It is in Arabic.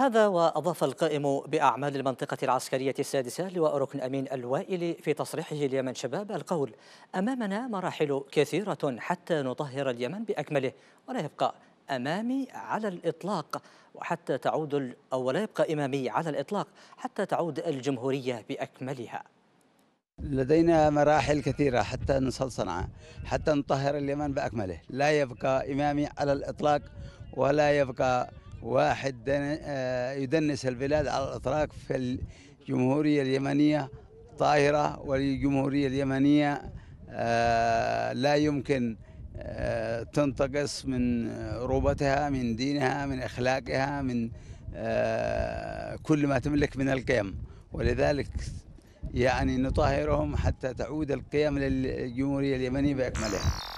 هذا وأضاف القائم بأعمال المنطقة العسكرية السادسة لواء ركن أمين الوائلي في تصريحه اليمن شباب القول أمامنا مراحل كثيرة حتى نطهر اليمن بأكمله ولا يبقى أمامي على الإطلاق وحتى تعود أو لا يبقى إمامي على الإطلاق حتى تعود الجمهورية بأكملها لدينا مراحل كثيرة حتى نصل صنعاء حتى نطهر اليمن بأكمله لا يبقى إمامي على الإطلاق ولا يبقى واحد آه، يدنس البلاد على الإطلاق في الجمهورية اليمنية طاهرة والجمهورية اليمنية آه، لا يمكن آه، تنتقص من روبتها من دينها من أخلاقها من كل ما تملك من القيم ولذلك يعني نطهرهم حتى تعود القيم للجمهورية اليمنية بأكملها